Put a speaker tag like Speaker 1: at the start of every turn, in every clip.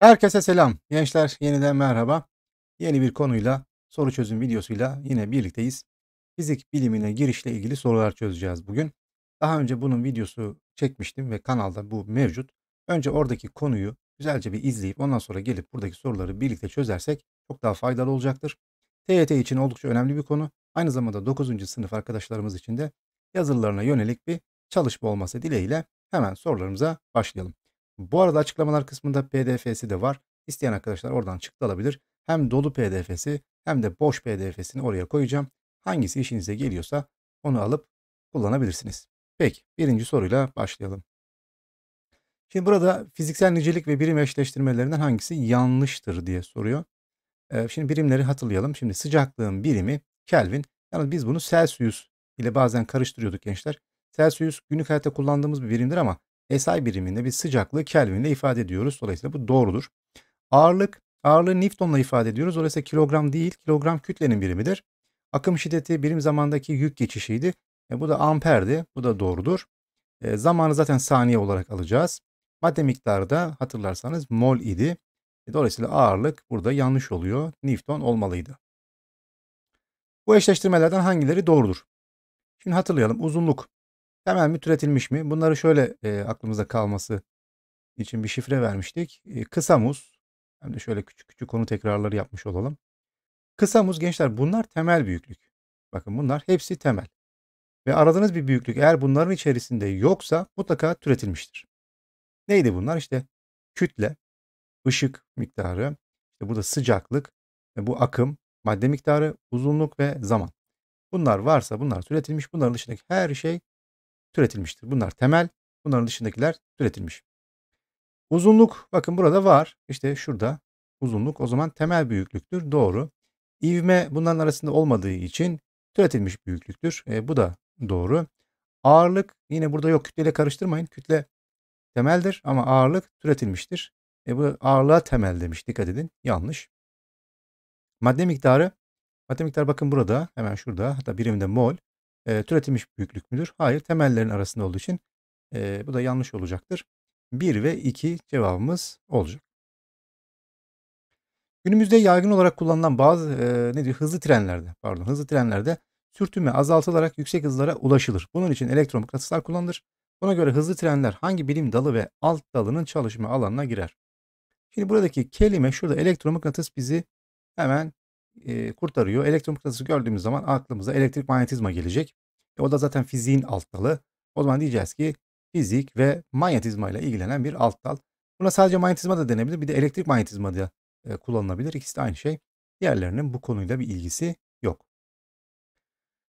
Speaker 1: Herkese selam. Gençler yeniden merhaba. Yeni bir konuyla, soru çözüm videosuyla yine birlikteyiz. Fizik bilimine girişle ilgili sorular çözeceğiz bugün. Daha önce bunun videosu çekmiştim ve kanalda bu mevcut. Önce oradaki konuyu güzelce bir izleyip ondan sonra gelip buradaki soruları birlikte çözersek çok daha faydalı olacaktır. TYT için oldukça önemli bir konu. Aynı zamanda 9. sınıf arkadaşlarımız için de yazılarına yönelik bir çalışma olması dileğiyle hemen sorularımıza başlayalım. Bu arada açıklamalar kısmında pdf'si de var. İsteyen arkadaşlar oradan çıktı alabilir. Hem dolu pdf'si hem de boş pdf'sini oraya koyacağım. Hangisi işinize geliyorsa onu alıp kullanabilirsiniz. Peki birinci soruyla başlayalım. Şimdi burada fiziksel nicelik ve birim eşleştirmelerinden hangisi yanlıştır diye soruyor. Ee, şimdi birimleri hatırlayalım. Şimdi sıcaklığın birimi Kelvin. Yalnız biz bunu Celsius ile bazen karıştırıyorduk gençler. Celsius günlük hayatta kullandığımız bir birimdir ama SI biriminde bir sıcaklığı kelvinle ifade ediyoruz. Dolayısıyla bu doğrudur. Ağırlık, ağırlığı Newton'la ifade ediyoruz. Dolayısıyla kilogram değil, kilogram kütlenin birimidir. Akım şiddeti birim zamandaki yük geçişiydi. E, bu da amperdi. Bu da doğrudur. E, zamanı zaten saniye olarak alacağız. Madde miktarı da hatırlarsanız mol idi. E, dolayısıyla ağırlık burada yanlış oluyor. Newton olmalıydı. Bu eşleştirmelerden hangileri doğrudur? Şimdi hatırlayalım. Uzunluk temel mi türetilmiş mi? Bunları şöyle e, aklımızda kalması için bir şifre vermiştik. E, kısa muz. Hem de şöyle küçük küçük konu tekrarları yapmış olalım. Kısa muz gençler bunlar temel büyüklük. Bakın bunlar hepsi temel. Ve aradığınız bir büyüklük eğer bunların içerisinde yoksa mutlaka türetilmiştir. Neydi bunlar? İşte kütle, ışık miktarı, işte burada sıcaklık, bu akım, madde miktarı, uzunluk ve zaman. Bunlar varsa bunlar türetilmiş. Bunların dışındaki her şey türetilmiştir. Bunlar temel, bunların dışındakiler türetilmiş. Uzunluk bakın burada var. İşte şurada uzunluk o zaman temel büyüklüktür. Doğru. İvme bunların arasında olmadığı için türetilmiş büyüklüktür. E, bu da doğru. Ağırlık yine burada yok kütleyle karıştırmayın. Kütle temeldir ama ağırlık türetilmiştir. E, bu ağırlığa temel demiş. Dikkat edin. Yanlış. Madde miktarı. Madde miktarı bakın burada. Hemen şurada. Hatta birimde mol e, türetilmiş büyüklük müdür? Hayır temellerin arasında olduğu için e, bu da yanlış olacaktır. 1 ve 2 cevabımız olacak. Günümüzde yaygın olarak kullanılan bazı e, ne diyor hızlı trenlerde pardon hızlı trenlerde sürtünme azaltılarak yüksek hızlara ulaşılır. Bunun için elektromıknatıslar kullanılır. Buna göre hızlı trenler hangi bilim dalı ve alt dalının çalışma alanına girer? Şimdi buradaki kelime şurada elektromıknatıs bizi hemen e, kurtarıyor. Elektromıknatısı gördüğümüz zaman aklımıza elektrik manyetizma gelecek. E, o da zaten fiziğin alt dalı. O zaman diyeceğiz ki fizik ve manyetizma ile ilgilenen bir alt dal. Buna sadece manyetizma da denebilir. Bir de elektrik manyetizma da e, kullanılabilir. İkisi de aynı şey. Diğerlerinin bu konuyla bir ilgisi yok.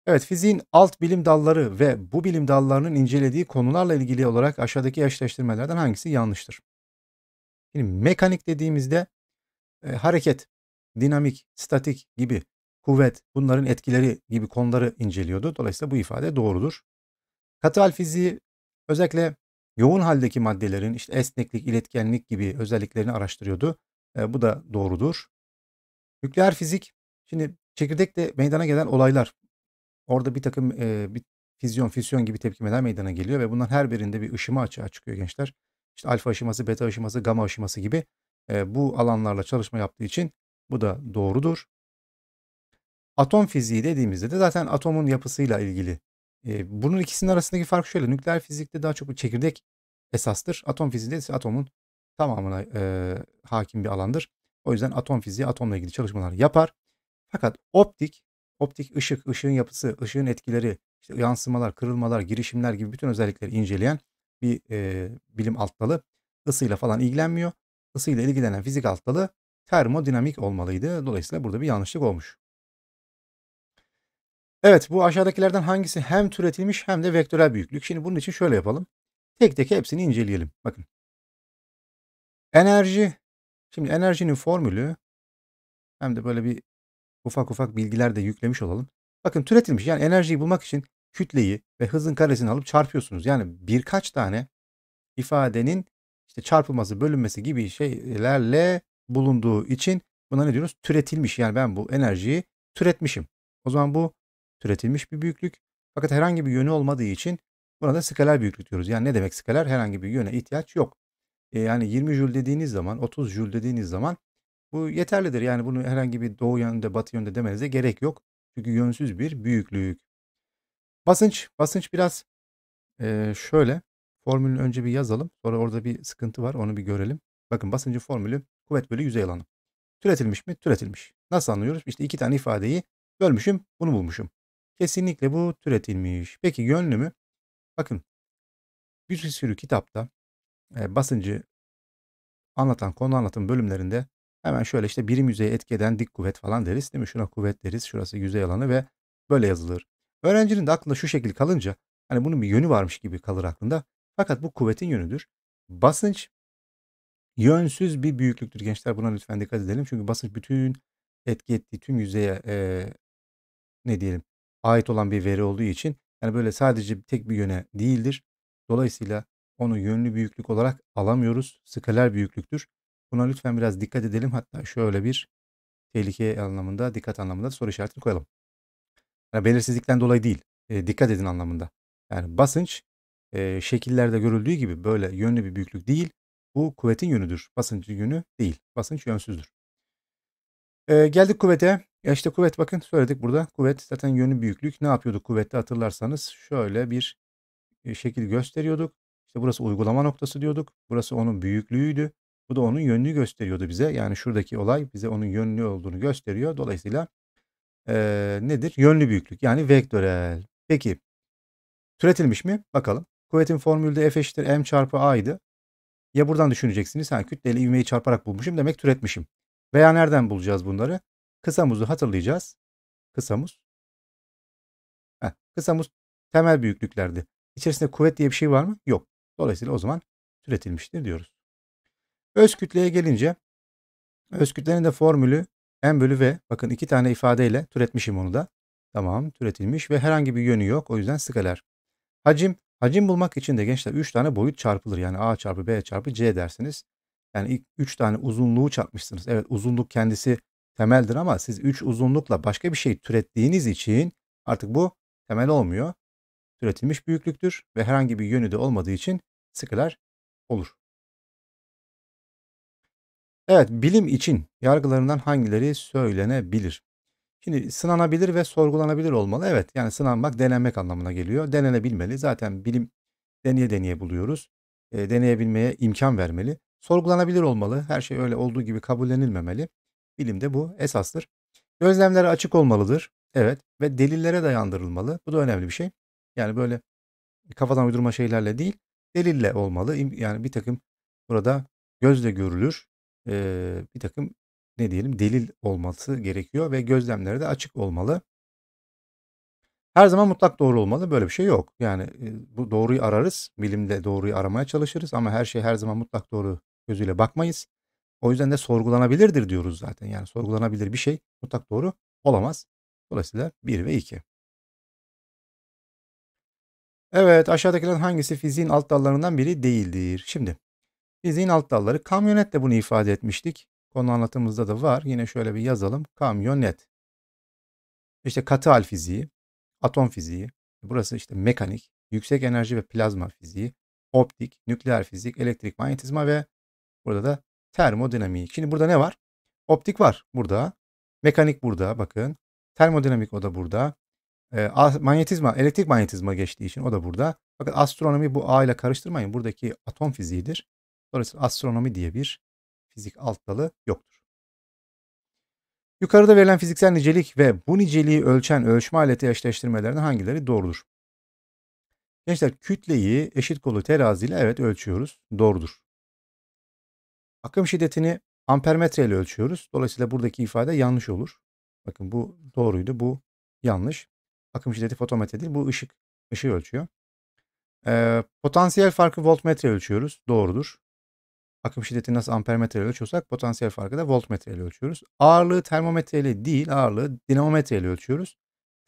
Speaker 1: Evet fiziğin alt bilim dalları ve bu bilim dallarının incelediği konularla ilgili olarak aşağıdaki eşleştirmelerden hangisi yanlıştır? Şimdi mekanik dediğimizde e, hareket dinamik, statik gibi kuvvet, bunların etkileri gibi konuları inceliyordu. Dolayısıyla bu ifade doğrudur. Katı hal fiziği özellikle yoğun haldeki maddelerin işte esneklik, iletkenlik gibi özelliklerini araştırıyordu. E, bu da doğrudur. Nükleer fizik, şimdi çekirdekte meydana gelen olaylar, orada bir takım e, bir fizyon, füsyon gibi tepkimeler meydana geliyor ve bunların her birinde bir ışıma açığa çıkıyor gençler. İşte alfa aşıması, beta aşıması, gamma aşıması gibi e, bu alanlarla çalışma yaptığı için bu da doğrudur. Atom fiziği dediğimizde de zaten atomun yapısıyla ilgili. Ee, bunun ikisinin arasındaki fark şöyle. Nükleer fizikte daha çok bir çekirdek esastır. Atom fiziğinde ise atomun tamamına e, hakim bir alandır. O yüzden atom fiziği atomla ilgili çalışmalar yapar. Fakat optik, optik ışık, ışığın yapısı, ışığın etkileri, işte yansımalar, kırılmalar, girişimler gibi bütün özellikleri inceleyen bir e, bilim alt dalı ısıyla falan ilgilenmiyor. Isıyla ilgilenen fizik alt dalı termodinamik olmalıydı. Dolayısıyla burada bir yanlışlık olmuş. Evet bu aşağıdakilerden hangisi hem türetilmiş hem de vektörel büyüklük. Şimdi bunun için şöyle yapalım. Tek tek hepsini inceleyelim. Bakın. Enerji. Şimdi enerjinin formülü hem de böyle bir ufak ufak bilgiler de yüklemiş olalım. Bakın türetilmiş yani enerjiyi bulmak için kütleyi ve hızın karesini alıp çarpıyorsunuz. Yani birkaç tane ifadenin işte çarpılması, bölünmesi gibi şeylerle bulunduğu için buna ne diyoruz? Türetilmiş. Yani ben bu enerjiyi türetmişim. O zaman bu türetilmiş bir büyüklük. Fakat herhangi bir yönü olmadığı için buna da skaler büyüklük diyoruz. Yani ne demek skaler? Herhangi bir yöne ihtiyaç yok. E yani 20 jül dediğiniz zaman, 30 jül dediğiniz zaman bu yeterlidir. Yani bunu herhangi bir doğu yönde, batı yönde demenize gerek yok. Çünkü yönsüz bir büyüklük. Basınç, basınç biraz e, şöyle formülünü önce bir yazalım. Sonra orada bir sıkıntı var onu bir görelim. Bakın basıncı formülü Kuvvet bölü yüzey alanı. Türetilmiş mi? Türetilmiş. Nasıl anlıyoruz? İşte iki tane ifadeyi bölmüşüm, bunu bulmuşum. Kesinlikle bu türetilmiş. Peki yönlü mü? Bakın bir sürü kitapta e, basıncı anlatan konu anlatım bölümlerinde hemen şöyle işte birim yüzeye etki eden dik kuvvet falan deriz değil mi? Şuna kuvvet deriz, şurası yüzey alanı ve böyle yazılır. Öğrencinin de aklında şu şekil kalınca hani bunun bir yönü varmış gibi kalır aklında. Fakat bu kuvvetin yönüdür. Basınç yönsüz bir büyüklüktür. Gençler buna lütfen dikkat edelim. Çünkü basınç bütün etki ettiği tüm yüzeye e, ne diyelim ait olan bir veri olduğu için yani böyle sadece tek bir yöne değildir. Dolayısıyla onu yönlü büyüklük olarak alamıyoruz. Skaler büyüklüktür. Buna lütfen biraz dikkat edelim. Hatta şöyle bir tehlike anlamında, dikkat anlamında soru işaretini koyalım. Yani belirsizlikten dolayı değil. E, dikkat edin anlamında. Yani basınç e, şekillerde görüldüğü gibi böyle yönlü bir büyüklük değil. Bu kuvvetin yönüdür. Basınç yönü değil. Basınç yönsüzdür. Ee, geldik kuvvete. Ya işte kuvvet bakın söyledik burada. Kuvvet zaten yönü büyüklük. Ne yapıyorduk kuvvette hatırlarsanız şöyle bir şekil gösteriyorduk. İşte burası uygulama noktası diyorduk. Burası onun büyüklüğüydü. Bu da onun yönünü gösteriyordu bize. Yani şuradaki olay bize onun yönlü olduğunu gösteriyor. Dolayısıyla e, nedir? Yönlü büyüklük yani vektörel. Peki türetilmiş mi? Bakalım. Kuvvetin formülde F eşittir M çarpı a idi. Ya buradan düşüneceksiniz. Ha, kütleyle ivmeyi çarparak bulmuşum demek türetmişim. Veya nereden bulacağız bunları? Kısa muzu hatırlayacağız. Kısa muz. Heh, kısa muz temel büyüklüklerdi. İçerisinde kuvvet diye bir şey var mı? Yok. Dolayısıyla o zaman türetilmiştir diyoruz. Öz kütleye gelince öz kütlenin de formülü m bölü v. Bakın iki tane ifadeyle türetmişim onu da. Tamam türetilmiş ve herhangi bir yönü yok. O yüzden skaler. Hacim Hacim bulmak için de gençler 3 tane boyut çarpılır. Yani A çarpı B çarpı C dersiniz. Yani ilk 3 tane uzunluğu çarpmışsınız. Evet uzunluk kendisi temeldir ama siz 3 uzunlukla başka bir şey türettiğiniz için artık bu temel olmuyor. Türetilmiş büyüklüktür ve herhangi bir yönü de olmadığı için sıkılar olur. Evet bilim için yargılarından hangileri söylenebilir? Şimdi sınanabilir ve sorgulanabilir olmalı. Evet yani sınanmak denenmek anlamına geliyor. Denenebilmeli. Zaten bilim deneye deneye buluyoruz. E, deneyebilmeye imkan vermeli. Sorgulanabilir olmalı. Her şey öyle olduğu gibi kabullenilmemeli. Bilimde bu esastır. Gözlemlere açık olmalıdır. Evet ve delillere dayandırılmalı. Bu da önemli bir şey. Yani böyle kafadan uydurma şeylerle değil delille olmalı. Yani bir takım burada gözle görülür e, bir takım ne diyelim delil olması gerekiyor ve gözlemleri de açık olmalı. Her zaman mutlak doğru olmalı. Böyle bir şey yok. Yani bu doğruyu ararız. Bilimde doğruyu aramaya çalışırız ama her şey her zaman mutlak doğru gözüyle bakmayız. O yüzden de sorgulanabilirdir diyoruz zaten. Yani sorgulanabilir bir şey mutlak doğru olamaz. Dolayısıyla 1 ve 2. Evet aşağıdakilerden hangisi fiziğin alt dallarından biri değildir? Şimdi fiziğin alt dalları kamyonet de bunu ifade etmiştik. Konu anlatımızda da var. Yine şöyle bir yazalım. Kamyonet. İşte katı al fiziği, atom fiziği, burası işte mekanik, yüksek enerji ve plazma fiziği, optik, nükleer fizik, elektrik, manyetizma ve burada da termodinamik. Şimdi burada ne var? Optik var burada. Mekanik burada bakın. Termodinamik o da burada. E, manyetizma, elektrik manyetizma geçtiği için o da burada. Bakın, astronomi bu A ile karıştırmayın. Buradaki atom fiziğidir. Dolayısıyla astronomi diye bir fizik alt dalı yoktur. Yukarıda verilen fiziksel nicelik ve bu niceliği ölçen ölçme aleti eşleştirmelerinden hangileri doğrudur? Gençler kütleyi eşit kolu teraziyle evet ölçüyoruz. Doğrudur. Akım şiddetini ampermetre ile ölçüyoruz. Dolayısıyla buradaki ifade yanlış olur. Bakın bu doğruydu. Bu yanlış. Akım şiddeti fotometre değil. Bu ışık. ışığı ölçüyor. Ee, potansiyel farkı voltmetre ölçüyoruz. Doğrudur akım şiddeti nasıl ile ölçüyorsak potansiyel farkı da ile ölçüyoruz. Ağırlığı termometre ile değil ağırlığı dinamometre ile ölçüyoruz.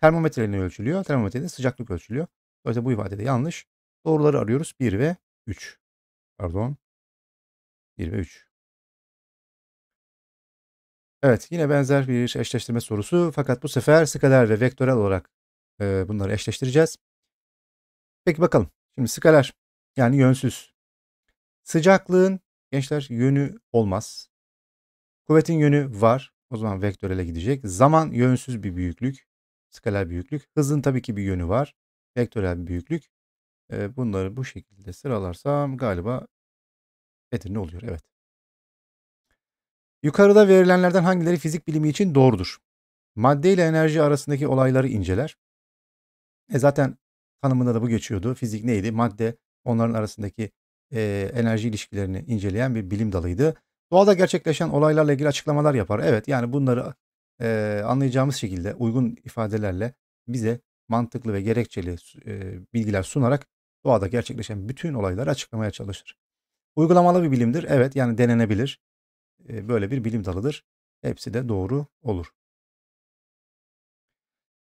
Speaker 1: Termometre Termometreyle ölçülüyor. Termometreyle sıcaklık ölçülüyor. Dolayısıyla bu ifade de yanlış. Doğruları arıyoruz 1 ve 3. Pardon. 1 ve 3. Evet yine benzer bir eşleştirme sorusu fakat bu sefer skaler ve vektörel olarak e, bunları eşleştireceğiz. Peki bakalım. Şimdi skaler yani yönsüz. Sıcaklığın Gençler yönü olmaz. Kuvvetin yönü var. O zaman vektörele gidecek. Zaman yönsüz bir büyüklük. Skaler büyüklük. Hızın tabii ki bir yönü var. Vektörel bir büyüklük. Ee, bunları bu şekilde sıralarsam galiba metinli oluyor. Evet. Yukarıda verilenlerden hangileri fizik bilimi için doğrudur? Madde ile enerji arasındaki olayları inceler. E zaten tanımında da bu geçiyordu. Fizik neydi? Madde onların arasındaki e, enerji ilişkilerini inceleyen bir bilim dalıydı. Doğada gerçekleşen olaylarla ilgili açıklamalar yapar. Evet yani bunları e, anlayacağımız şekilde uygun ifadelerle bize mantıklı ve gerekçeli e, bilgiler sunarak doğada gerçekleşen bütün olayları açıklamaya çalışır. Uygulamalı bir bilimdir. Evet yani denenebilir. E, böyle bir bilim dalıdır. Hepsi de doğru olur.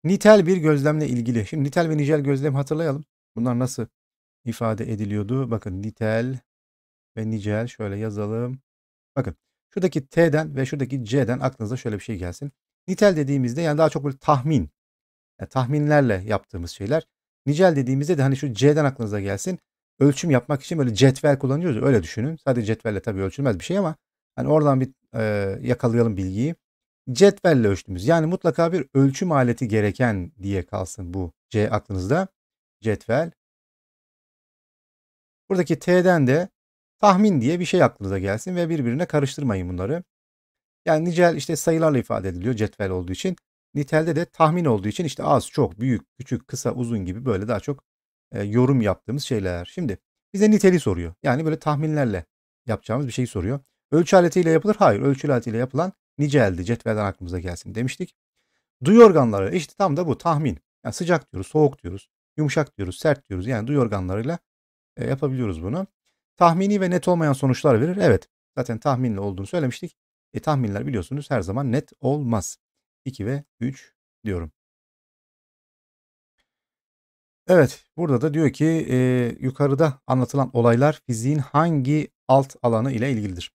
Speaker 1: Nitel bir gözlemle ilgili. Şimdi nitel ve nicel gözlem hatırlayalım. Bunlar nasıl ifade ediliyordu. Bakın nitel ve nicel şöyle yazalım. Bakın şuradaki T'den ve şuradaki C'den aklınıza şöyle bir şey gelsin. Nitel dediğimizde yani daha çok böyle tahmin, yani e, tahminlerle yaptığımız şeyler. Nicel dediğimizde de hani şu C'den aklınıza gelsin. Ölçüm yapmak için böyle cetvel kullanıyoruz. Öyle düşünün. Sadece cetvelle tabii ölçülmez bir şey ama hani oradan bir e, yakalayalım bilgiyi. Cetvelle ölçtüğümüz. Yani mutlaka bir ölçüm aleti gereken diye kalsın bu C aklınızda. Cetvel. Buradaki T'den de tahmin diye bir şey aklınıza gelsin ve birbirine karıştırmayın bunları. Yani nicel işte sayılarla ifade ediliyor cetvel olduğu için. Nitelde de tahmin olduğu için işte az, çok, büyük, küçük, kısa, uzun gibi böyle daha çok e, yorum yaptığımız şeyler. Şimdi bize niteli soruyor. Yani böyle tahminlerle yapacağımız bir şey soruyor. Ölçü aletiyle yapılır. Hayır ölçü aletiyle yapılan niceldi. Cetvelden aklımıza gelsin demiştik. Duyu organları işte tam da bu tahmin. Yani sıcak diyoruz, soğuk diyoruz, yumuşak diyoruz, sert diyoruz. Yani duyu organlarıyla e, yapabiliyoruz bunu. Tahmini ve net olmayan sonuçlar verir. Evet zaten tahminli olduğunu söylemiştik. E, tahminler biliyorsunuz her zaman net olmaz. 2 ve 3 diyorum. Evet burada da diyor ki e, yukarıda anlatılan olaylar fiziğin hangi alt alanı ile ilgilidir?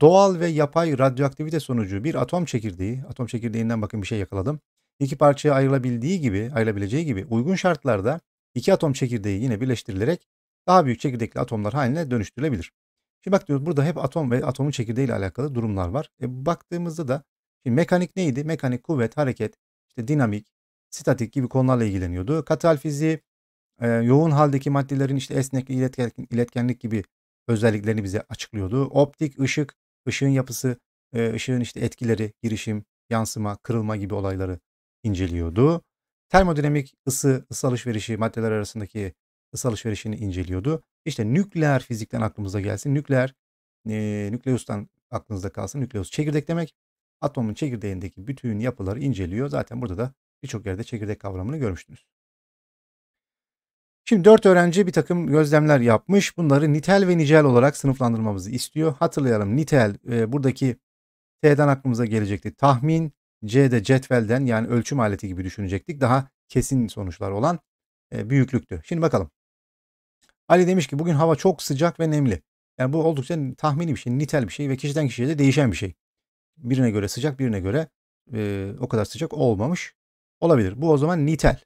Speaker 1: Doğal ve yapay radyoaktivite sonucu bir atom çekirdeği, atom çekirdeğinden bakın bir şey yakaladım. İki parçaya ayrılabildiği gibi, ayrılabileceği gibi uygun şartlarda iki atom çekirdeği yine birleştirilerek daha büyük çekirdekli atomlar haline dönüştürülebilir. Şimdi bak diyoruz burada hep atom ve atomun çekirdeği ile alakalı durumlar var. E, baktığımızda da şimdi mekanik neydi? Mekanik kuvvet, hareket, işte dinamik, statik gibi konularla ilgileniyordu. Katal fiziği e, yoğun haldeki maddelerin işte esneklik, iletken, iletkenlik gibi özelliklerini bize açıklıyordu. Optik, ışık, ışığın yapısı, e, ışığın işte etkileri, girişim, yansıma, kırılma gibi olayları inceliyordu. Termodinamik ısı, ısı alışverişi, maddeler arasındaki ısı alışverişini inceliyordu. İşte nükleer fizikten aklımıza gelsin. Nükleer, e, nükleustan aklınızda kalsın. Nükleus çekirdek demek. Atomun çekirdeğindeki bütün yapıları inceliyor. Zaten burada da birçok yerde çekirdek kavramını görmüştünüz. Şimdi dört öğrenci bir takım gözlemler yapmış. Bunları nitel ve nicel olarak sınıflandırmamızı istiyor. Hatırlayalım nitel e, buradaki T'den aklımıza gelecekti. Tahmin, C'de cetvelden yani ölçüm aleti gibi düşünecektik. Daha kesin sonuçlar olan e, büyüklüktü. Şimdi bakalım. Ali demiş ki bugün hava çok sıcak ve nemli. Yani bu oldukça tahmini bir şey, nitel bir şey ve kişiden kişiye de değişen bir şey. Birine göre sıcak, birine göre e, o kadar sıcak olmamış olabilir. Bu o zaman nitel.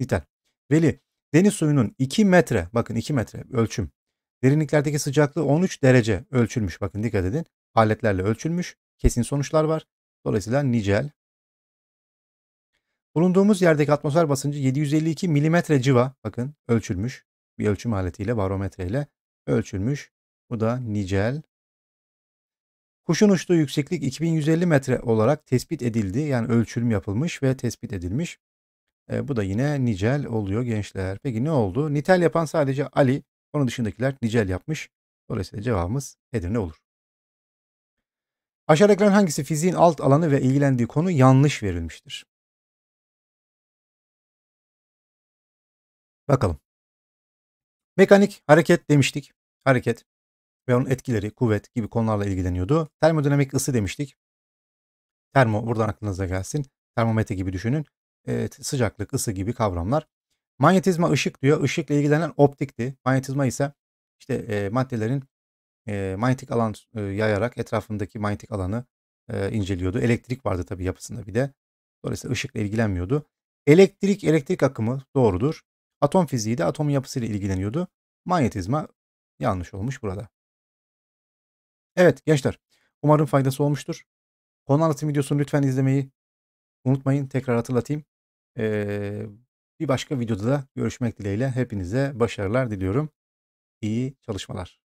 Speaker 1: Nitel. Veli, deniz suyunun 2 metre, bakın 2 metre ölçüm. Derinliklerdeki sıcaklığı 13 derece ölçülmüş. Bakın dikkat edin. Aletlerle ölçülmüş. Kesin sonuçlar var. Dolayısıyla nicel Bulunduğumuz yerdeki atmosfer basıncı 752 milimetre civa bakın ölçülmüş. Bir ölçüm aletiyle barometreyle ölçülmüş. Bu da nicel. Kuşun uçtuğu yükseklik 2150 metre olarak tespit edildi. Yani ölçülüm yapılmış ve tespit edilmiş. E, bu da yine nicel oluyor gençler. Peki ne oldu? Nitel yapan sadece Ali. Onun dışındakiler nicel yapmış. Dolayısıyla cevabımız Edirne olur. Aşağıdakilerin hangisi fiziğin alt alanı ve ilgilendiği konu yanlış verilmiştir? Bakalım. Mekanik hareket demiştik. Hareket ve onun etkileri, kuvvet gibi konularla ilgileniyordu. Termodinamik ısı demiştik. Termo buradan aklınıza gelsin. Termometre gibi düşünün. E, sıcaklık, ısı gibi kavramlar. Manyetizma ışık diyor. Işıkla ilgilenen optikti. Manyetizma ise işte e, maddelerin e, manyetik alan e, yayarak etrafındaki manyetik alanı e, inceliyordu. Elektrik vardı tabii yapısında bir de. Dolayısıyla ışıkla ilgilenmiyordu. Elektrik, elektrik akımı doğrudur. Atom fiziği de atomun yapısıyla ilgileniyordu. Manyetizma yanlış olmuş burada. Evet gençler umarım faydası olmuştur. Konu anlatım videosunu lütfen izlemeyi unutmayın. Tekrar hatırlatayım. Ee, bir başka videoda da görüşmek dileğiyle hepinize başarılar diliyorum. İyi çalışmalar.